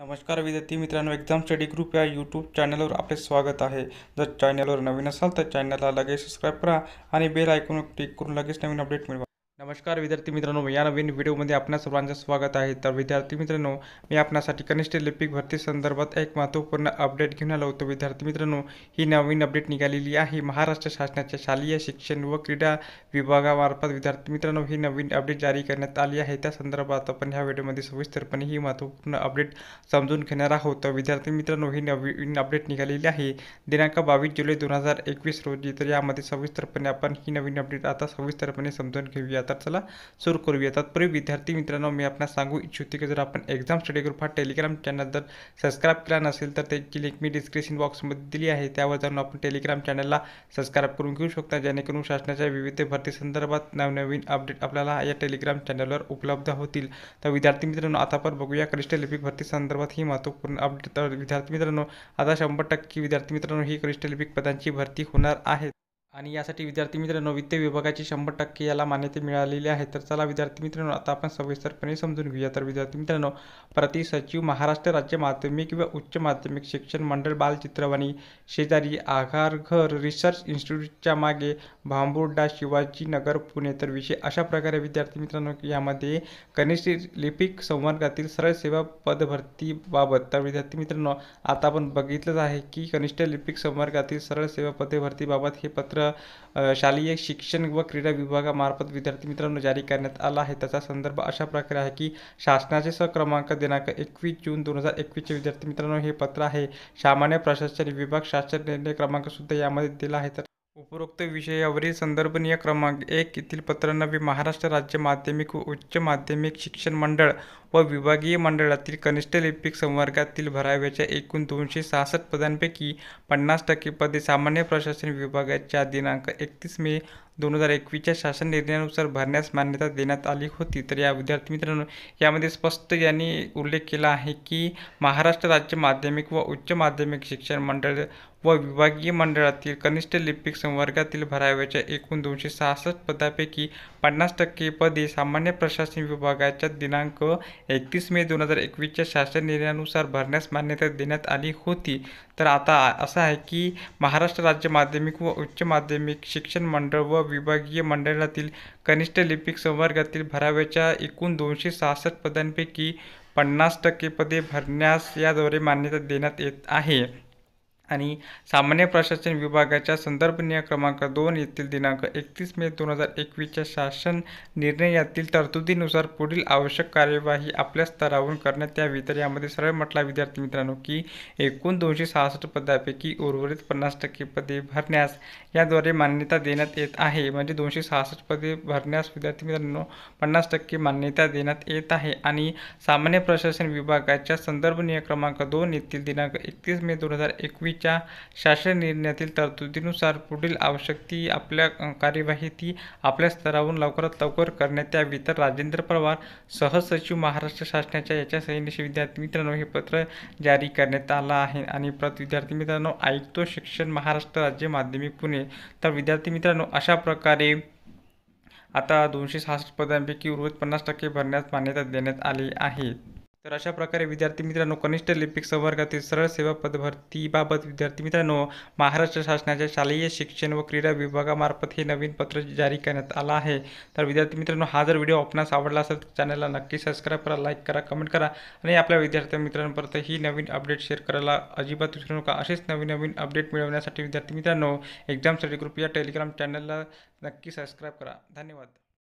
नमस्कार विद्यार्थी मित्रांनो एक्झाम स्टडी ग्रुप या यूट्यूब चॅनलवर आपले स्वागत आहे जर चॅनलवर नवीन असाल तर चॅनलला लगेच सबस्क्राईब करा आणि बेल ऐकून क्लिक करून लगेच नवीन अपडेट मिळवा नमस्कार विद्यार्थी मित्रांनो या नवीन व्हिडिओमध्ये आपल्या सर्वांचं स्वागत आहे तर विद्यार्थी मित्रांनो मी आपणासाठी कनिष्ठ लिपिक भरती संदर्भात एक महत्त्वपूर्ण अपडेट घेऊन आलो होतो विद्यार्थी मित्रांनो ही नवीन अपडेट निघालेली आहे महाराष्ट्र शासनाच्या शालेय शिक्षण व क्रीडा विभागामार्फत विद्यार्थी मित्रांनो ही नवीन अपडेट जारी करण्यात आली आहे त्या संदर्भात आपण ह्या व्हिडिओमध्ये सविस्तरपणे ही महत्त्वपूर्ण अपडेट समजून घेणार आहोत विद्यार्थी मित्रांनो ही नवीन अपडेट निघालेली आहे दिनांक बावीस जुलै दोन हजार एकवीस रोजी तर यामध्ये सविस्तरपणे आपण ही नवीन अपडेट आता सविस्तरपणे समजून घेऊयात तर चला सुरू करूया तत्पूर्वी विद्यार्थी मित्रांनो मी आपण सांगू इच्छितो की जर आपण एक्झाम स्टडी ग्रुप हा टेलिग्राम चॅनल जर सबस्क्राईब केला नसेल तर त्याची लिंक मी डिस्क्रिप्शन बॉक्समध्ये दिली आहे त्यावर जाऊन आपण टेलिग्राम चॅनलला सबस्क्राईब करून घेऊ शकता जेणेकरून शासनाच्या विविध भरती संदर्भात नवनवीन अपडेट आपल्याला या टेलिग्राम चॅनलवर उपलब्ध होतील तर विद्यार्थी मित्रांनो आता पण बघूया कनिष्ठ लिपिक भरती संदर्भात ही महत्त्वपूर्ण अपडेट तर विद्यार्थी मित्रांनो आता शंभर टक्के विद्यार्थी मित्रांनो ही कनिष्ठ लिपिक पदांची भरती होणार आहे आणि यासाठी विद्यार्थी मित्रांनो वित्त विभागाची शंभर टक्के याला मान्यता मिळालेली आहे तर चला विद्यार्थी मित्रांनो आता आपण सविस्तरपणे समजून घेऊया तर विद्यार्थी मित्रांनो प्रति सचिव महाराष्ट्र राज्य माध्यमिक व उच्च माध्यमिक शिक्षण मंडळ बालचित्रवाणी शेजारी आघारघर रिसर्च इन्स्टिट्यूटच्या मागे भांबुर्डा नगर पुणे तर विषय अशा प्रकारे विद्यार्थी मित्रांनो यामध्ये कनिष्ठ लिपिक संवर्गातील सरळ सेवा पदभरतीबाबत तर विद्यार्थी मित्रांनो आता आपण बघितलंच आहे की कनिष्ठ लिपिक संवर्गातील सरळ सेवा पदभरतीबाबत हे पत्र शालेय शिक्षण व क्रीडा विभागामार्फत विद्यार्थी मित्रांनो जारी करण्यात आला आहे त्याचा संदर्भ अशा प्रकारे आहे की शासनाचे सक्रमांक दिनांक एकवीस जून दोन हजार एकवीसचे विद्यार्थी मित्रांनो हे पत्र आहे सामान्य प्रशासन विभाग शासन निर्णय सुद्धा यामध्ये दिला आहे तर उपरोक्त विषयावरील संदर्भनीय क्रमांक एक येथील पत्र नवी महाराष्ट्र राज्य माध्यमिक व उच्च माध्यमिक शिक्षण मंडळ व विभागीय मंडळातील कनिष्ठ लिपिक संवर्गातील भराव्याच्या एकूण दोनशे सहासष्ट पदांपैकी पन्नास टक्के पदे सामान्य प्रशासन विभागाच्या दिनांक एकतीस मे दोन हजार एकवीसच्या शासन निर्णयानुसार भरण्यास मान्यता देण्यात आली होती तर या विद्यार्थी मित्रांनो यामध्ये स्पष्ट यांनी उल्लेख केला आहे की महाराष्ट्र राज्य माध्यमिक व उच्च माध्यमिक शिक्षण मंडळ व विभागीय मंडळातील कनिष्ठ लिपिक संवर्गातील भराव्याच्या एकूण दोनशे सहासष्ट पदापैकी पन्नास टक्के पदे सामान्य प्रशासन विभागाच्या दिनांक एकतीस मे दोन हजार एकवीसच्या शासन निर्णयानुसार भरण्यास मान्यता देण्यात आली होती तर आता असं आहे की महाराष्ट्र राज्य माध्यमिक व उच्च माध्यमिक शिक्षण मंडळ व विभागीय मंडळातील कनिष्ठ लिपिक संवर्गातील भराव्याच्या एकूण दोनशे सहासष्ट पदांपैकी पन्नास टक्के पदे भरण्यास याद्वारे मान्यता देण्यात येत आहे आणि सामान्य प्रशासन विभागाच्या संदर्भनीय क्रमांक दोन येथील दिनांक एकतीस मे दोन हजार एकवीसच्या शासन निर्णयातील तरतुदीनुसार पुढील आवश्यक कार्यवाही आपल्या स्तरावरून करण्यात यावी तर यामध्ये सरळ म्हटला विद्यार्थी मित्रांनो की एकूण दोनशे सहासष्ट पदापैकी उर्वरित पन्नास टक्के पदे भरण्यास याद्वारे मान्यता देण्यात येत आहे म्हणजे दोनशे सहासष्ट पदे भरण्यास विद्यार्थी मित्रांनो पन्नास टक्के मान्यता देण्यात येत आहे आणि सामान्य प्रशासन विभागाच्या संदर्भनीय क्रमांक दोन येथील दिनांक एकतीस मे दोन हजार एकवीस च्या शासन निर्णयातील तरतुदीनुसार पुढील आवश्यक ती आपल्या कार्यवाही ती आपल्या स्तरावरून लवकरात लवकर करण्यात यावी तर राजेंद्र पवार सहसचिव महाराष्ट्र शासनाच्या याच्या सैन्य विद्यार्थी मित्रांनो हे पत्र जारी करण्यात आलं आहे आणि प्रत विद्यार्थी मित्रांनो ऐकतो शिक्षण महाराष्ट्र राज्य माध्यमिक पुणे तर विद्यार्थी मित्रांनो अशा प्रकारे आता दोनशे सहासष्ट पदांपैकी उर्वरित पन्नास टक्के भरण्यास मान्यता देण्यात आली आहे तर अशा प्रकारे विद्यार्थी मित्रांनो कनिष्ठ लिपिक संवर्गातील सरळ सेवा पदभरतीबाबत विद्यार्थी मित्रांनो महाराष्ट्र शासनाच्या शालेय शिक्षण व क्रीडा विभागामार्फत हे नवीन पत्र जारी करण्यात आलं आहे तर विद्यार्थी मित्रांनो हा जर व्हिडिओ आपणास आवडला असेल तर चॅनलला नक्की सबस्क्राईब करा लाईक करा कमेंट करा आणि आपल्या विद्यार्थी मित्रांपर्यंत ही नवीन अपडेट शेअर करायला अजिबात विसरू नका असेच नवीन नवीन अपडेट मिळवण्यासाठी विद्यार्थी मित्रांनो एक्झामसाठी ग्रुप या टेलिग्राम चॅनलला नक्की सबस्क्राईब करा धन्यवाद